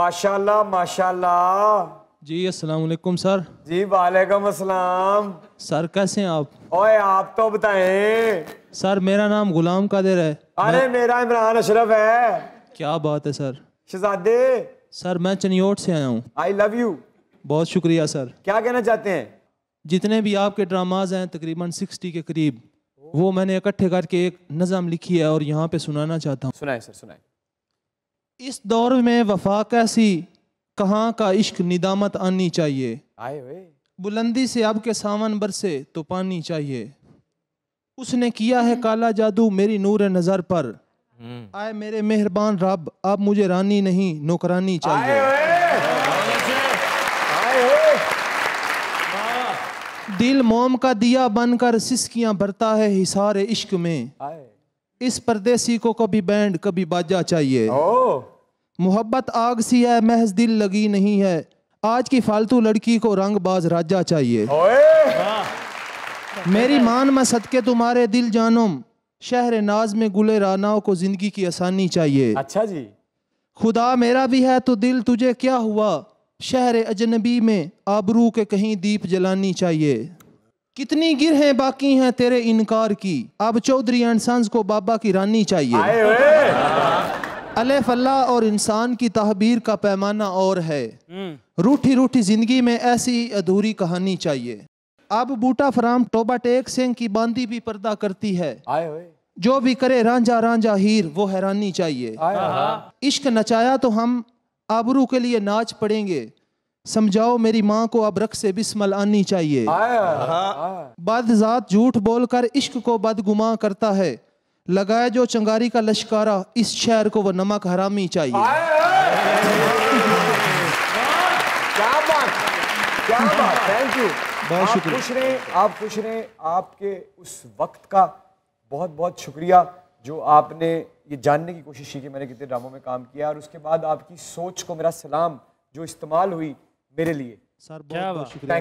माशाल्लाह माशाल्लाह जी अस्सलाम वालेकुम सर जी वालेकुम अस्सलाम सर कैसे हैं आप ओए आप तो बताएं सर मेरा नाम गुलाम कादिर है अरे मैं... मेरा इमरान अशरफ है क्या बात है सर शहजादे सर मैं चनियोट से आया हूँ आई लव यू बहुत शुक्रिया सर क्या कहना चाहते हैं जितने भी आपके ड्रामाज हैं तकरीबन सिक्सटी के करीब वो मैंने इकट्ठे करके एक नज़म लिखी है और यहाँ पे सुनाना चाहता हूँ सुनाए सर सुनाए इस दौर में वफा कैसी कहाँ का इश्क निदामत आनी चाहिए आए हुए बुलंदी से अब के सावन बरसे तो पानी चाहिए उसने किया है काला जादू मेरी नूर नज़र पर हम्म। आए मेरे मेहरबान रब अब मुझे रानी नहीं नौकरानी चाहिए दिल मोम का दिया बनकर सिसकियां भरता है हिसार इश्क में इस परदेसी को कभी बैंड कभी बाजा चाहिए मोहब्बत आग सी है महज दिल लगी नहीं है आज की फालतू लड़की को रंग बाज राजा चाहिए मेरी मान में सदके तुम्हारे दिल जानो शहर नाज में गुले रानाओं को जिंदगी की आसानी चाहिए अच्छा जी खुदा मेरा भी है तो दिल तुझे क्या हुआ शहर अजनबी में आबरू के कहीं दीप जलानी चाहिए कितनी गिर हैं बाकी हैं तेरे इनकार की अब चौधरी एंड सन्स को बाबा की रानी चाहिए अले फल्लाह और इंसान की तहबीर का पैमाना और है हम्म। रूठी रूठी जिंदगी में ऐसी अधूरी कहानी चाहिए अब बूटा फराम टोबा टेक सिंह की बांदी भी पर्दा करती है जो भी करे रांझा रांझा हीर वो हैरानी चाहिए इश्क नचाया तो हम आबरू के लिए नाच पड़ेंगे समझाओ मेरी माँ को अब रख से बिस्मल आनी चाहिए हाँ। बदजात झूठ बोलकर इश्क को बदगुमा करता है लगाए जो चंगारी का लश्कारा इस शहर को वो नमक हरामी चाहिए क्या बात क्या बात थैंक यू बहुत शुक्रिया खुश आप खुश रहे आपके उस वक्त का बहुत बहुत शुक्रिया जो आपने ये जानने की कोशिश की कि मैंने कितने ड्रामों में काम किया और उसके बाद आपकी सोच को मेरा सलाम जो इस्तेमाल हुई मेरे लिए सर बहुत बहुत शुक्रिया